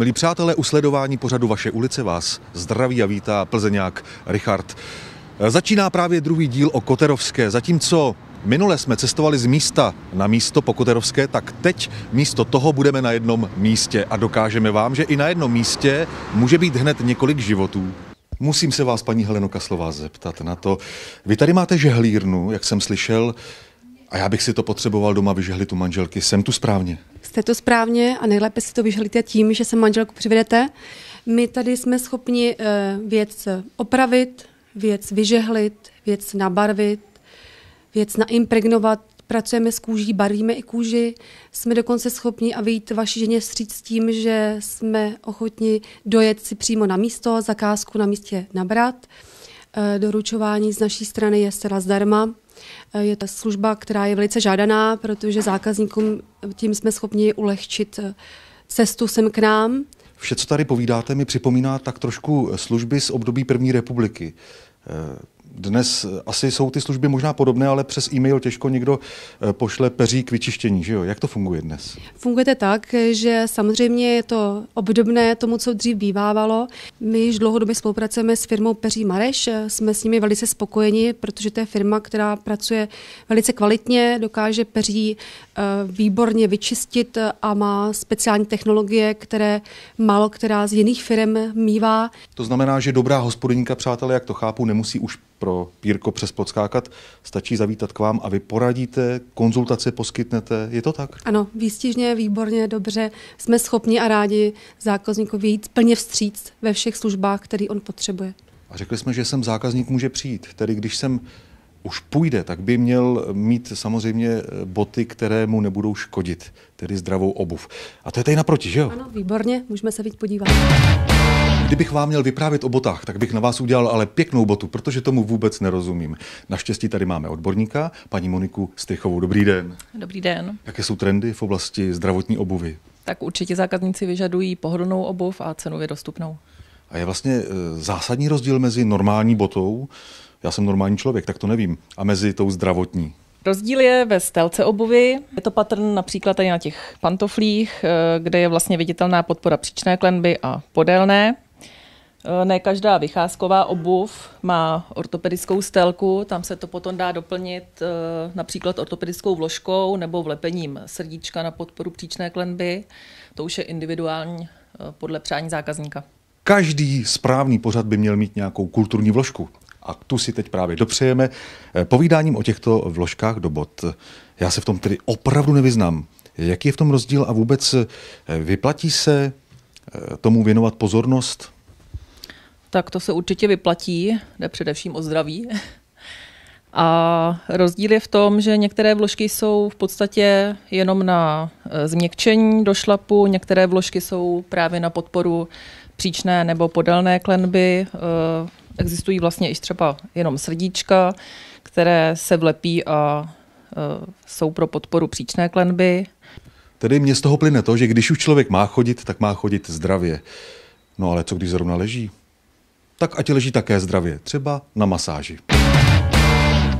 Milí přátelé, u sledování pořadu Vaše ulice vás zdraví a vítá plzeňák Richard. Začíná právě druhý díl o Koterovské, zatímco Minule jsme cestovali z místa na místo po Koterovské, tak teď místo toho budeme na jednom místě a dokážeme vám, že i na jednom místě může být hned několik životů. Musím se vás, paní Heleno Kaslová, zeptat na to. Vy tady máte žehlírnu, jak jsem slyšel, a já bych si to potřeboval doma vyžehlit tu manželky. Jsem tu správně? jste to správně a nejlépe si to vyžalíte tím, že se manželku přivedete. My tady jsme schopni eh, věc opravit, věc vyžehlit, věc nabarvit, věc naimpregnovat, pracujeme s kůží, barvíme i kůži, jsme dokonce schopni a vyjít vaší ženě stříc s tím, že jsme ochotni dojet si přímo na místo, zakázku na místě nabrat. Eh, doručování z naší strany je zcela zdarma. Eh, je to služba, která je velice žádaná, protože zákazníkům tím jsme schopni ulehčit eh, cestu sem k nám. Vše, co tady povídáte, mi připomíná tak trošku služby z období první republiky. Eh, dnes eh, asi jsou ty služby možná podobné, ale přes e-mail těžko někdo eh, pošle peří k vyčištění, že jo? Jak to funguje dnes? Funguje to tak, že samozřejmě je to obdobné tomu, co dřív bývávalo. My již dlouhodobě spolupracujeme s firmou Peří Mareš, jsme s nimi velice spokojeni, protože to je firma, která pracuje velice kvalitně, dokáže peří Eh, výborně vyčistit a má speciální technologie, které málo která z jiných firm mívá. To znamená, že dobrá hospodyníka, přátelé, jak to chápu, nemusí už pro Pírko přes podskákat, stačí zavítat k vám a vy poradíte, konzultace poskytnete, je to tak? Ano, výstižně, výborně, dobře. Jsme schopni a rádi zákazníkovi jít plně vstříc ve všech službách, který on potřebuje. A řekli jsme, že sem zákazník může přijít, tedy když jsem už půjde, tak by měl mít samozřejmě eh, boty, které mu nebudou škodit, tedy zdravou obuv. A to je tady naproti, že jo? Ano, výborně, můžeme se víc podívat. Kdybych vám měl vyprávět o botách, tak bych na vás udělal ale pěknou botu, protože tomu vůbec nerozumím. Naštěstí tady máme odborníka, paní Moniku Strychovou. Dobrý den. Dobrý den. Jaké jsou trendy v oblasti zdravotní obuvy? Tak určitě zákazníci vyžadují pohodlnou obuv a cenově dostupnou. A je vlastně eh, zásadní rozdíl mezi normální botou já jsem normální člověk, tak to nevím, a mezi tou zdravotní. Rozdíl je ve stelce obuvy. Je to patrn například tady na těch pantoflích, eh, kde je vlastně viditelná podpora příčné klenby a podélné. Eh, ne každá vycházková obuv má ortopedickou stelku, tam se to potom dá doplnit eh, například ortopedickou vložkou nebo vlepením srdíčka na podporu příčné klenby. To už je individuální podle přání zákazníka. Každý správný pořad by měl mít nějakou kulturní vložku, a tu si teď právě dopřejeme eh, povídáním o těchto vložkách do bod. Já se v tom tedy opravdu nevyznám. Jaký je v tom rozdíl a vůbec eh, vyplatí se eh, tomu věnovat pozornost? Tak to se určitě vyplatí, jde především o zdraví. A rozdíl je v tom, že některé vložky jsou v podstatě jenom na změkčení do šlapu, některé vložky jsou právě na podporu příčné nebo podélné klenby, existují vlastně i třeba jenom srdíčka, které se vlepí a e, jsou pro podporu příčné klenby. Tedy mě z toho plyne to, že když už člověk má chodit, tak má chodit zdravě. No ale co když zrovna leží? Tak ať leží také zdravě, třeba na masáži.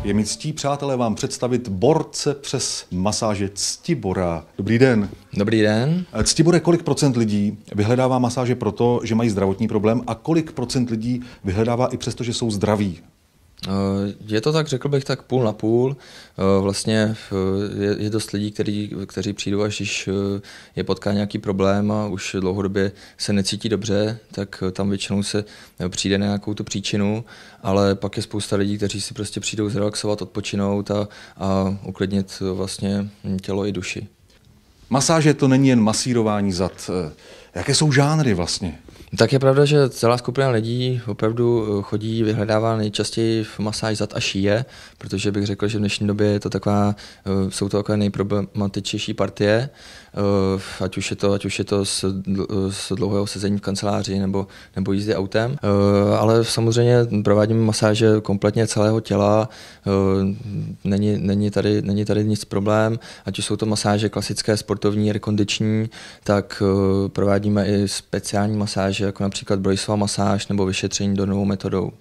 Je mi ctí, přátelé, vám představit borce přes masáže Ctibora. Dobrý den. Dobrý den. Ctibore, kolik procent lidí vyhledává masáže proto, že mají zdravotní problém a kolik procent lidí vyhledává i přesto, že jsou zdraví Eh, je to tak, řekl bych, tak půl na půl. Eh, vlastně eh, je, dost lidí, kteří, kteří přijdou, až když je potká nějaký problém a už dlouhodobě se necítí dobře, tak tam většinou se přijde na nějakou tu příčinu, ale pak je spousta lidí, kteří si prostě přijdou zrelaxovat, odpočinout a, a uklidnit vlastně tělo i duši. Masáže to není jen masírování zad. Jaké jsou žánry vlastně? No tak je pravda, že celá skupina lidí opravdu eh, chodí, vyhledává nejčastěji v masáž zad a šíje, protože bych řekl, že v dnešní době je to taková, eh, jsou to takové nejproblematičnější partie Eh, ať už je to, ať už je to z, z dlouhého sezení v kanceláři nebo, nebo jízdy autem. Eh, ale samozřejmě provádíme masáže kompletně celého těla, eh, není, není, tady, není tady nic problém, ať už jsou to masáže klasické, sportovní, rekondiční, tak provádíme i speciální masáže, jako například Brojsová masáž nebo vyšetření do novou metodou.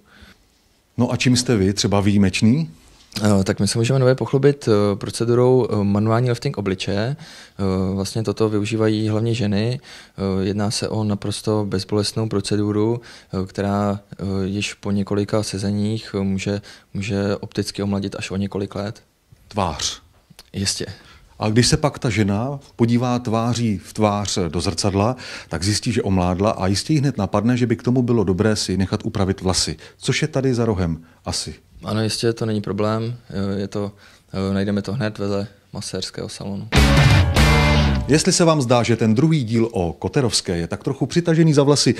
No a čím jste vy třeba výjimečný? Eh, tak my se můžeme nově pochlubit eh, procedurou eh, manuální lifting obličeje. Vlastně toto využívají hlavně ženy. Jedná se o naprosto bezbolestnou proceduru, která již po několika sezeních může, může opticky omladit až o několik let. Tvář. Jistě. A když se pak ta žena podívá tváří v tvář do zrcadla, tak zjistí, že omládla a jistě jí hned napadne, že by k tomu bylo dobré si nechat upravit vlasy, což je tady za rohem asi ano, jistě, to není problém. Je to, najdeme to hned vedle masérského salonu. Jestli se vám zdá, že ten druhý díl o Koterovské je tak trochu přitažený za vlasy,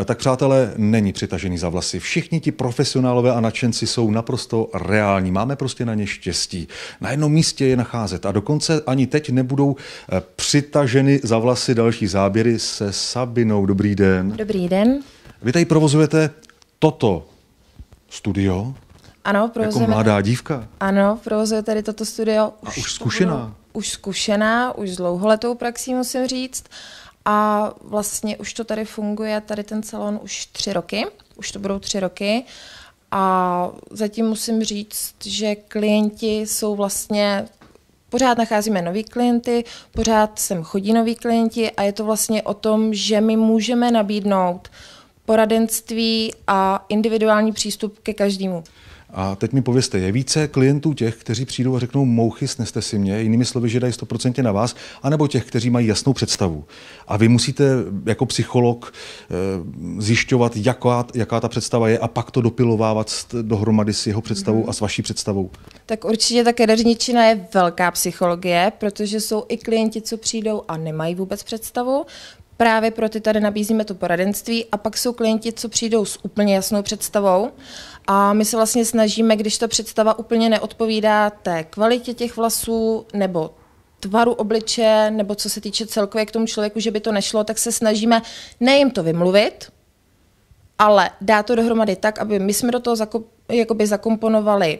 eh, tak přátelé, není přitažený za vlasy. Všichni ti profesionálové a nadšenci jsou naprosto reální. Máme prostě na ně štěstí. Na jednom místě je nacházet a dokonce ani teď nebudou eh, přitaženy za vlasy další záběry se Sabinou. Dobrý den. Dobrý den. Vy tady provozujete toto studio, ano, jako provozujeme. Jako mladá dívka. Ano, provozuje tady toto studio. a už zkušená. už zkušená, už s dlouholetou praxí musím říct. A vlastně už to tady funguje, tady ten salon už tři roky, už to budou tři roky. A zatím musím říct, že klienti jsou vlastně pořád nacházíme nový klienty, pořád sem chodí noví klienti a je to vlastně o tom, že my můžeme nabídnout poradenství a individuální přístup ke každému. A teď mi povězte, je více klientů těch, kteří přijdou a řeknou mouchy, sneste si mě, jinými slovy, že dají 100% na vás, anebo těch, kteří mají jasnou představu. A vy musíte jako psycholog eh, zjišťovat, jaká, jaká ta představa je a pak to dopilovávat dohromady s jeho představou a s vaší představou. Tak určitě ta kadeřničina je velká psychologie, protože jsou i klienti, co přijdou a nemají vůbec představu, Právě pro ty tady nabízíme to poradenství a pak jsou klienti, co přijdou s úplně jasnou představou a my se vlastně snažíme, když ta představa úplně neodpovídá té kvalitě těch vlasů nebo tvaru obliče, nebo co se týče celkově k tomu člověku, že by to nešlo, tak se snažíme nejim to vymluvit, ale dá to dohromady tak, aby my jsme do toho zako, jakoby zakomponovali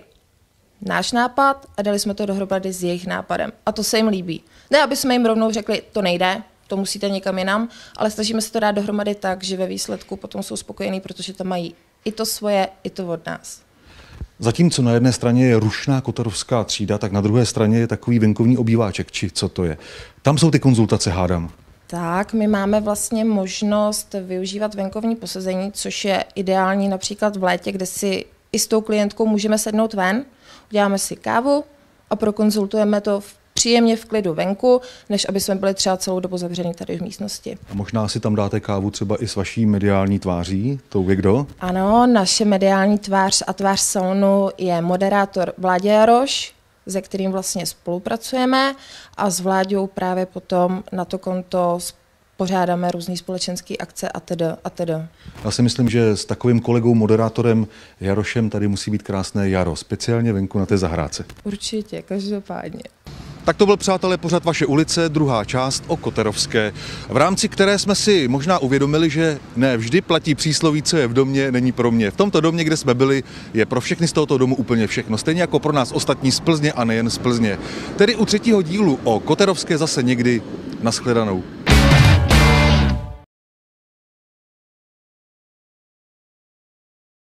náš nápad a dali jsme to dohromady s jejich nápadem. A to se jim líbí. Ne, aby jsme jim rovnou řekli, to nejde, to musíte někam jinam, ale snažíme se to dát dohromady tak, že ve výsledku potom jsou spokojení, protože tam mají i to svoje, i to od nás. Zatímco na jedné straně je rušná kotarovská třída, tak na druhé straně je takový venkovní obýváček, či co to je. Tam jsou ty konzultace, hádám. Tak, my máme vlastně možnost využívat venkovní posazení, což je ideální například v létě, kde si i s tou klientkou můžeme sednout ven, uděláme si kávu a prokonzultujeme to v příjemně v klidu venku, než aby jsme byli třeba celou dobu zavřený tady v místnosti. A možná si tam dáte kávu třeba i s vaší mediální tváří, To je kdo? Ano, naše mediální tvář a tvář salonu je moderátor Vladě Jaroš, se kterým vlastně spolupracujeme a s Vláďou právě potom na to konto pořádáme různé společenské akce a tedy a tedy. Já si myslím, že s takovým kolegou moderátorem Jarošem tady musí být krásné jaro, speciálně venku na té zahrádce. Určitě, každopádně. Tak to byl, přátelé, pořad vaše ulice, druhá část o Koterovské, v rámci které jsme si možná uvědomili, že ne vždy platí přísloví, co je v domě, není pro mě. V tomto domě, kde jsme byli, je pro všechny z tohoto domu úplně všechno, stejně jako pro nás ostatní z Plzně a nejen z Plzně. Tedy u třetího dílu o Koterovské zase někdy naschledanou.